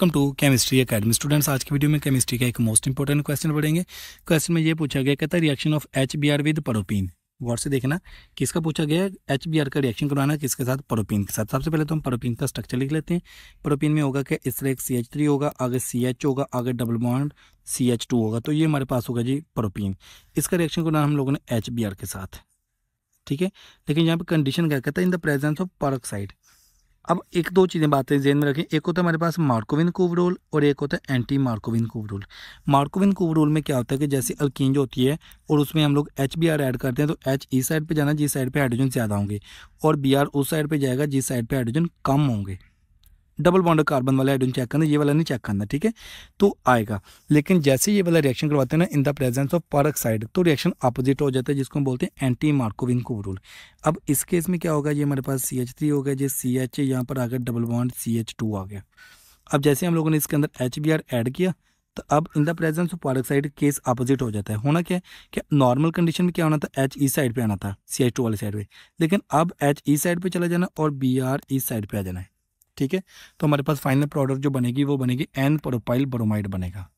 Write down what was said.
welcome to chemistry academy students आज की video में केमिस्ट्री का एक मोस्ट इंपॉर्टेंट क्वेश्चन पढ़ेंगे क्वेश्चन में ये पूछा गया कहता है reaction of H B R with propene word से देखना किसका पूछा गया एच बी आर का रिएक्शन करवाना किसके साथ परोपीन के साथ सबसे पहले तो हम परोपीन का स्ट्रक्चर लिख लेते हैं परोपीन में होगा क्या इस तरह एक सी एच थ्री होगा आगे सी एच होगा आगे double bond C H two होगा तो ये हमारे पास होगा जी परोपीन इसका रिएक्शन करवाना हम लोगों ने एच बी आर के साथ ठीक है लेकिन यहाँ पर कंडीशन क्या कहता है in the presence of peroxide अब एक दो चीज़ें बातें जेन में रखें एक होता है हमारे पास मार्कोविन कोवरोल और एक होता है एंटी मार्कोविन कोवरोल मार्कोविन कोवरोल में क्या होता है कि जैसे जो होती है और उसमें हम लोग एच बी आर ऐड करते हैं तो एच इस साइड पे जाना जिस साइड पे हाइड्रोजन ज़्यादा होंगे और बी आर उस साइड पे जाएगा जिस साइड पे हाइड्रोजन कम होंगे डबल बॉन्ड कार्बन वाला हाइड्रोजन चेक करना ये वाला नहीं चेक करना ठीक है तो आएगा लेकिन जैसे ये वाला रिएक्शन करवाते हैं ना in the presence of peroxide तो रिएक्शन अपोजिट हो जाता है जिसको हम बोलते हैं एंटी मार्कोविन को रूल अब इस केस में क्या होगा ये हमारे पास सी एच थ्री हो गया जो सी एच यहाँ पर आ गया double bond C H two आ गया अब जैसे हम लोगों ने इसके अंदर एच बी आर एड किया तो अब in the presence of peroxide case opposite हो जाता है होना क्या है कि नॉर्मल कंडीशन में क्या होना था एच ई साइड पर आना था सी एच टू वाली साइड पर लेकिन अब एच ई साइड पर चला जाना और बी आर ई साइड पर आ जाना है ठीक है तो हमारे पास फाइनल प्रोडक्ट जो बनेगी वो बनेगी एन प्रोपाइल ब्रोमाइड बनेगा